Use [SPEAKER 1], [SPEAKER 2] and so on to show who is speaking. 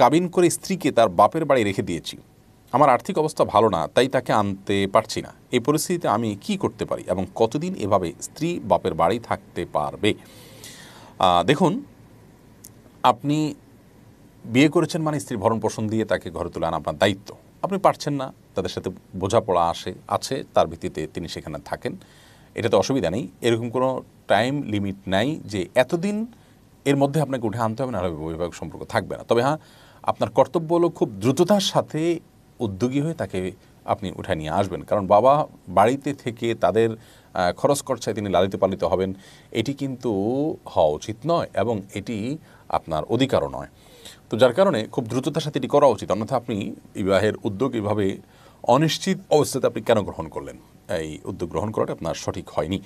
[SPEAKER 1] কাবিন করে স্ত্রীকে তার বাপের বাড়ি রেখে দিয়েছি আমার আর্থিক অবস্থা ভালো না তাই তাকে আনতে পারছি না এই পরিস্থিতিতে আমি কি করতে পারি এবং কতদিন এভাবে স্ত্রী বাপের বাড়ি থাকতে পারবে দেখুন আপনি বিয়ে করেছেন মানে স্ত্রীর ভরণ পোষণ দিয়ে তাকে ঘরে তোলে আনা আপনার দায়িত্ব আপনি পারছেন না তাদের সাথে বোঝাপড়া আসে আছে তার ভিত্তিতে তিনি সেখানে থাকেন এটা তো অসুবিধা নেই এরকম কোনো টাইম লিমিট নাই যে এতদিন এর মধ্যে আপনাকে উঠে আনতে হবে না অভিভাবক সম্পর্ক থাকবে না তবে হ্যাঁ আপনার কর্তব্য হলো খুব দ্রুততার সাথে উদ্যোগী হয়ে তাকে আপনি উঠায় নিয়ে আসবেন কারণ বাবা বাড়িতে থেকে তাদের খরচ খরচায় তিনি লালিত পালিত হবেন এটি কিন্তু হওয়া উচিত নয় এবং এটি আপনার অধিকারও নয় তো যার কারণে খুব দ্রুততার সাথে এটি করা উচিত অন্যথা আপনি বিবাহের উদ্যোগ এভাবে অনিশ্চিত অবস্থাতে আপনি কেন গ্রহণ করলেন এই উদ্যোগ গ্রহণ করাটা আপনার সঠিক হয়নি